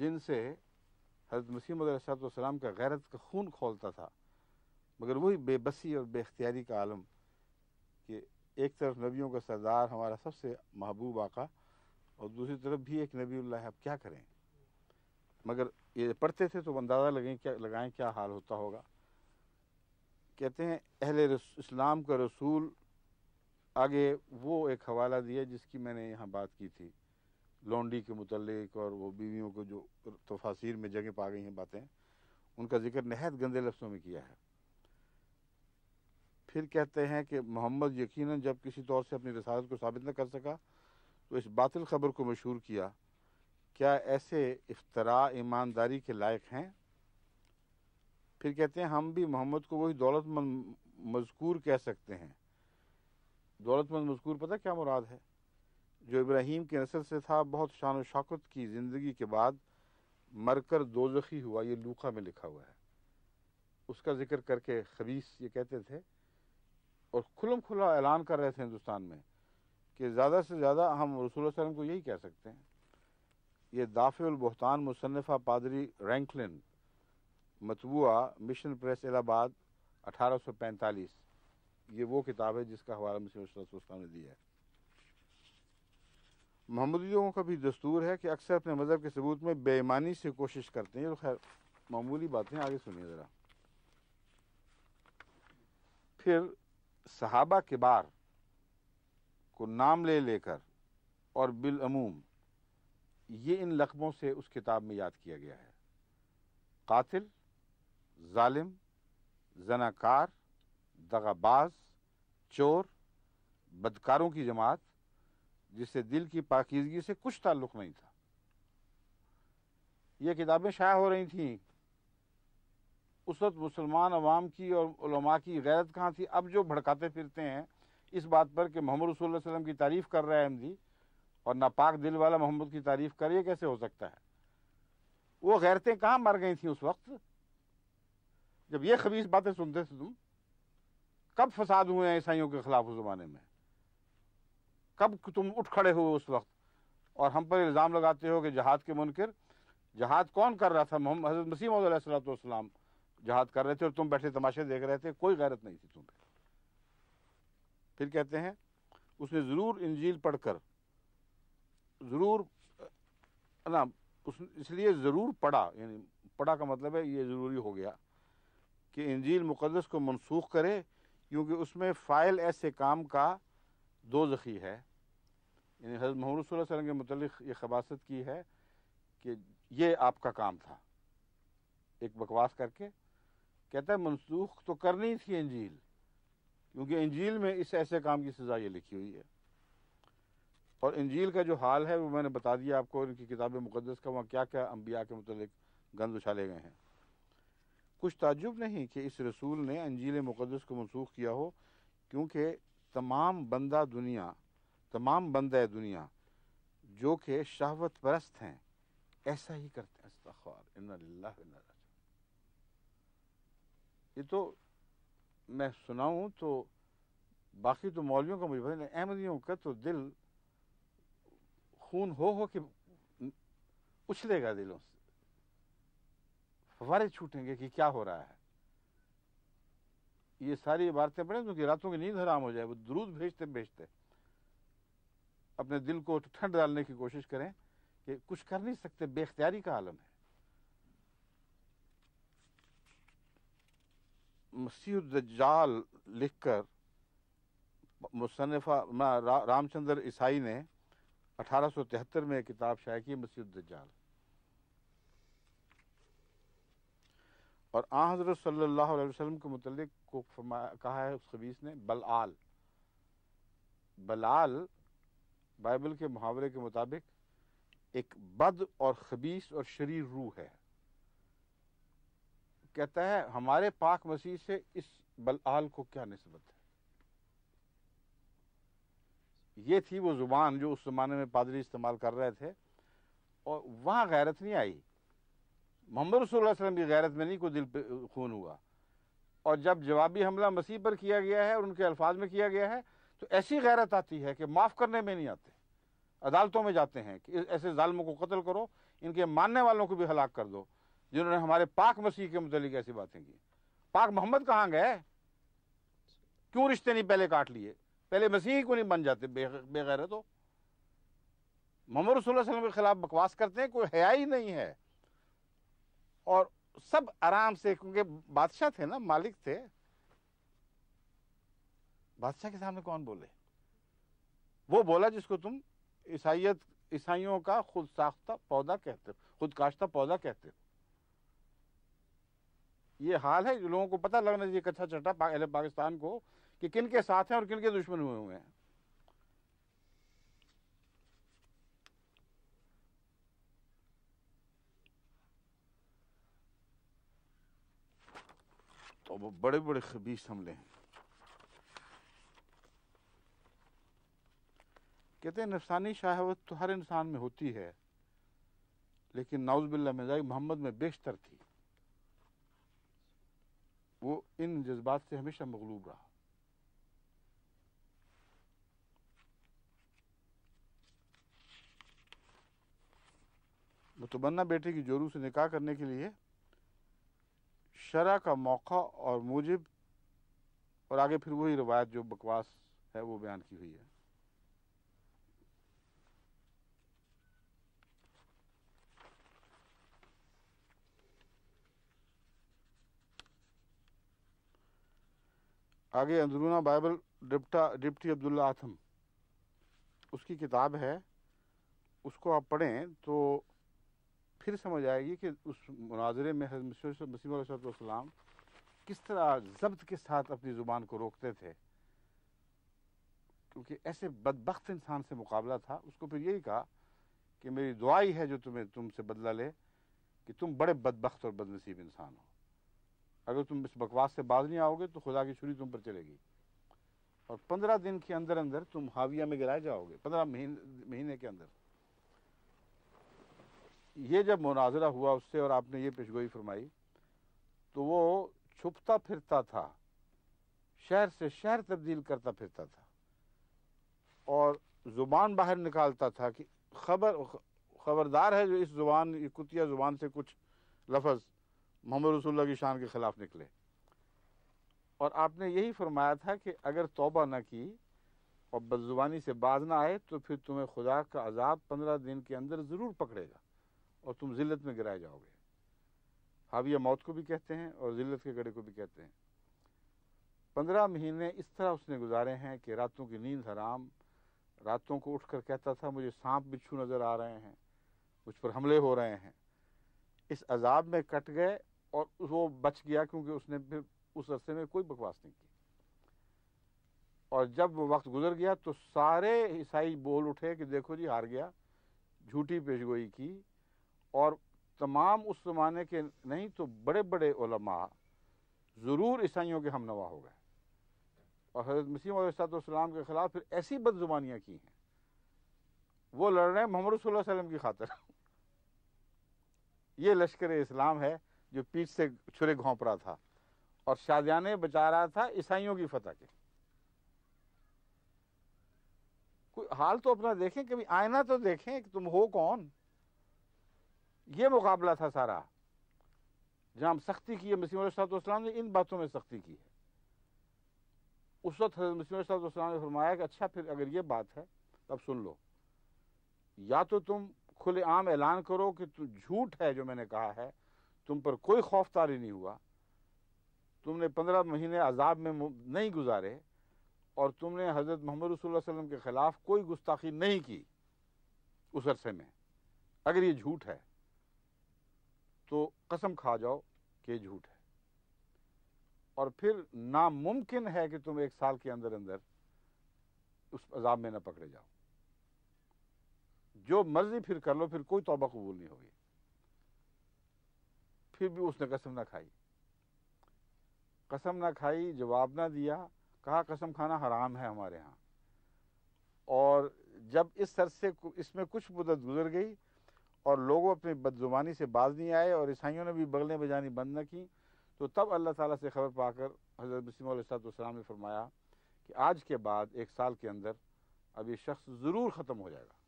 जिनसे हजरत मसीह सलाम का गैरत का खून खोलता था मगर वही बेबसी और बेख्तियारी का आलम कि एक तरफ नबियों का सरदार हमारा सबसे महबूब आका और दूसरी तरफ भी एक नबी है अब क्या करें मगर ये पढ़ते थे तो अंदाज़ा लगें क्या लगाएं क्या हाल होता होगा कहते हैं अहल इस्लाम का रसूल आगे वो एक हवाला दिया जिसकी मैंने यहाँ बात की थी लॉन्डी के मतलब और वो बीवियों को जो तफासिर में जगह पा गई हैं बातें उनका जिक्र नहायत गंदे लफ्ज़ों में किया है फिर कहते हैं कि मोहम्मद यकीनन जब किसी तौर से अपनी रसालत को साबित न कर सका तो इस बातिल ख़बर को मशहूर किया क्या ऐसे इफ्तरा ईमानदारी के लायक हैं फिर कहते हैं हम भी मोहम्मद को वही दौलतमंद मजकूर कह सकते हैं दौलतमंद मजकूर पता क्या मुराद है जो इब्राहीम की नस्ल से था बहुत शान शौकत की ज़िंदगी के बाद मरकर दोजखी हुआ ये लूखा में लिखा हुआ है उसका जिक्र करके खबीस ये कहते थे और खुलम खुला ऐलान कर रहे थे हिंदुस्तान में कि ज़्यादा से ज़्यादा हम रसूल वसलम को यही कह सकते हैं ये दाफ़ुलबहतान मुसनफ़ा पादरी रैंकलिन मतबूआ मिशन प्रेस इलाहाबाद अठारह सौ पैंतालीस ये वो किताब है जिसका हवाला मुस्लिम ने दिया है लोगों का भी दस्तूर है कि अक्सर अपने मज़हब के सबूत में बेईमानी से कोशिश करते हैं तो खैर मामूली बातें आगे सुनिए ज़रा फिर सहाबा के बार को नाम ले लेकर और बिलमूम ये इन लकबों से उस किताब में याद किया गया है कातिल ालिम जनाकार दगाबाज चोर बदकारों की जमात जिससे दिल की पाकिजगी से कुछ ताल्लुक नहीं था ये किताबें शाया हो रही थी उस वक्त मुसलमान अवाम की और उलमा की गैरत कहाँ थी अब जो भड़काते फिरते हैं इस बात पर कि मोहम्मद रसूल वसलम की तारीफ़ कर रहा है अहमदी और नापाक दिल वाला मोहम्मद की तारीफ़ कर ये कैसे हो सकता है वो गैरतें कहाँ मर गई थी उस वक्त जब ये खबीस बातें सुनते थे तुम कब फसाद हुए हैं ईसाइयों के ख़िलाफ़ उस ज़माने में कब तुम उठ खड़े हुए उस वक्त और हम पर इल्ज़ाम लगाते हो कि जहाद के मुनकर जहाद कौन कर रहा था मोहम्मद हजरत मसीम सलाम जहाद कर रहे थे और तुम बैठे तमाशे देख रहे थे कोई गैरत नहीं थी तुम पे फिर कहते हैं उसने ज़रूर इंजील पढ़कर ज़रूर ना उस इसलिए ज़रूर पढ़ा यानी पढ़ा का मतलब है ये ज़रूरी हो गया कि इंजील मुक़दस को मनसूख करे क्योंकि उसमें फ़ाइल ऐसे काम का दो जखी है यानी हज़रत महमूद वसल्लम के मतलब ये खबासत की है कि ये आपका काम था एक बकवास करके कहता है मनसूख तो करनी थी इंजील क्योंकि इंजील में इस ऐसे काम की सज़ा ये लिखी हुई है और इंजील का जो हाल है वो मैंने बता दिया आपको इनकी किताब मुक़दस का वहाँ क्या क्या अम्बिया के मतलब गंद उछाले गए हैं कुछ ताजुब नहीं कि इस रसूल ने अंजील मुक़दस को मनसूख किया हो क्योंकि तमाम बंदा दुनिया तमाम बंद है दुनिया जो कि शहवत परस्त हैं ऐसा ही करते हैं ये तो मैं सुनाऊं तो बाकी तो मौलवियों का मुझे अहमदियों का तो दिल खून हो हो कि उछलेगा दिलों से फवारे छूटेंगे कि क्या हो रहा है ये सारी इबारतें पढ़ें क्योंकि तो रातों की नींद हराम हो जाए वो दरूद भेजते भेजते अपने दिल को ठंड डालने की कोशिश करें कि कुछ कर नहीं सकते बेख्तियारी का आलम है मसीहदजाल लिखकर मुसनफ़ा रा, रामचंद्र ईसाई ने 1873 में किताब शाये की मसीहदजाल और आ हज़रत सल्लल्लाहु अलैहि वसल्लम के मतलब को कहा है उस खबीस ने बलाल बलाल बाइबल के मुहावरे के मुताबिक एक बद और खबीस और शरीर रूह है कहता है हमारे पाक मसीह से इस बलआल को क्या नस्बत है ये थी वो ज़ुबान जो उस ज़माने में पादरी इस्तेमाल कर रहे थे और वहाँ गैरत नहीं आई मोहम्मद वसल्लम की गैरत में नहीं कोई दिल खून हुआ और जब जवाबी हमला मसीह पर किया गया है और उनके अल्फाज में किया गया है तो ऐसी गैरत आती है कि माफ़ करने में नहीं आते अदालतों में जाते हैं कि ऐसे ालमों को कत्ल करो इनके मानने वालों को भी हलाक कर दो जिन्होंने हमारे पाक मसीह के मतलब ऐसी बातें की पाक मोहम्मद कहाँ गए क्यों रिश्ते नहीं पहले काट लिए पहले मसीह को नहीं बन जाते बेगैर तो मोहम्मद रसोल्ला के खिलाफ बकवास करते हैं कोई हया ही नहीं है और सब आराम से क्योंकि बादशाह थे ना मालिक थे बादशाह के सामने कौन बोले वो बोला जिसको तुम ईसाइत ईसाइयों का खुद साख्ता पौधा कहते हो खुद काश्ता पौधा कहते हो ये हाल है लोगों को पता लगना चाहिए कच्चा चटा पा, पाकिस्तान को कि किन के साथ हैं और किन के दुश्मन हुए हुए हैं तो बड़े बड़े खबीस हमले हैं कहते हैं नफसानी शहावत तो हर इंसान में होती है लेकिन नाउजबिल्ला मिजाज मोहम्मद में बेशतर थी वो इन जज्बात से हमेशा मगलूब रहा मुतमन्ना बेटे की जोरू से निकाह करने के लिए शरा का मौका और मुजिब और आगे फिर वही रवायत जो बकवास है वो बयान की हुई है आगे अंदरूना बाइबल डिप्टा डिप्टी अब्दुल्ला आथम उसकी किताब है उसको आप पढ़ें तो फिर समझ आएगी कि उस मुनाजरे में मसीम किस तरह जब्त के साथ अपनी ज़ुबान को रोकते थे क्योंकि ऐसे बदबخت इंसान से मुकाबला था उसको फिर यही कहा कि मेरी दुआई है जो तुम्हें तुमसे बदला ले कि तुम बड़े बदबख्त और बदनसीब इंसान हो अगर तुम इस बकवास से बाज नहीं आओगे तो खुदा की छुरी तुम पर चलेगी और पंद्रह दिन के अंदर अंदर तुम हाविया में गिराए जाओगे पंद्रह महीने महीने के अंदर ये जब मुनाजरा हुआ उससे और आपने ये पेशगोई फरमाई तो वो छुपता फिरता था शहर से शहर तब्दील करता फिरता था और ज़ुबान बाहर निकालता था कि खबर खबरदार है जो इस ज़ुबान कुतिया ज़ुबान से कुछ लफज मोहम्मद रसुल्ला की शान के ख़िलाफ़ निकले और आपने यही फरमाया था कि अगर तोबा ना की और बदजुबानी से बाज ना आए तो फिर तुम्हें खुदा का अजाब पंद्रह दिन के अंदर ज़रूर पकड़ेगा और तुम ज़िल्लत में गिराए जाओगे हाविया मौत को भी कहते हैं और ज़िल्लत के गड़े को भी कहते हैं पंद्रह महीने इस तरह उसने गुजारे हैं कि रातों की नींद हराम रातों को उठकर कहता था मुझे सांप बिच्छू नज़र आ रहे हैं मुझ पर हमले हो रहे हैं इस अजाब में कट गए और वो बच गया क्योंकि उसने फिर उस अरसे में कोई बकवास नहीं की और जब वो वक्त गुजर गया तो सारे ईसाई बोल उठे कि देखो जी हार गया झूठी पेशगोई की और तमाम उस ज़माने के नहीं तो बड़े बड़े उलमा ज़रूर ईसाइयों के हम नवा हो गए और हजरत मसीम सलाम के ख़िलाफ़ फिर ऐसी बदजुबानियाँ की हैं वो लड़ रहे हैं मोहम्मद वसल्लम की खातर ये लश्कर इस्लाम है जो पीठ से छुरे घोंप रहा था और शाहजहां बचा रहा था ईसाइयों की फतह के कोई हाल तो अपना देखें कभी आईना तो देखें कि तुम हो कौन ये मुकाबला था सारा जहां सख्ती की है मसीम ने इन बातों में सख्ती की है उस वक्त मसीम ने फरमाया कि अच्छा फिर अगर ये बात है तब सुन लो या तो तुम खुलेआम ऐलान करो कि झूठ है जो मैंने कहा है तुम पर कोई खौफ तारी नहीं हुआ तुमने पंद्रह महीने अजाब में नहीं गुजारे और तुमने हज़रत मोहम्मद वसल्लम के ख़िलाफ़ कोई गुस्ताखी नहीं की उस अरसे में अगर ये झूठ है तो कसम खा जाओ कि झूठ है और फिर नामुमकिन है कि तुम एक साल के अंदर अंदर उस अजाब में ना पकड़े जाओ जो मर्ज़ी फिर कर लो फिर कोई तोबा कबूल नहीं होगी फिर भी उसने कसम ना खाई कसम ना खाई जवाब ना दिया कहा कसम खाना हराम है हमारे यहाँ और जब इस सर से इसमें कुछ मुदत गुजर गई और लोग अपनी बदजुबानी से बाज नहीं आए और ईसाइयों ने भी बगलें बजानी बंद न की तो तब अल्लाह ताला से ख़बर पाकर हज़रत सलाम ने फरमाया कि आज के बाद एक साल के अंदर अब ये शख्स ज़रूर ख़त्म हो जाएगा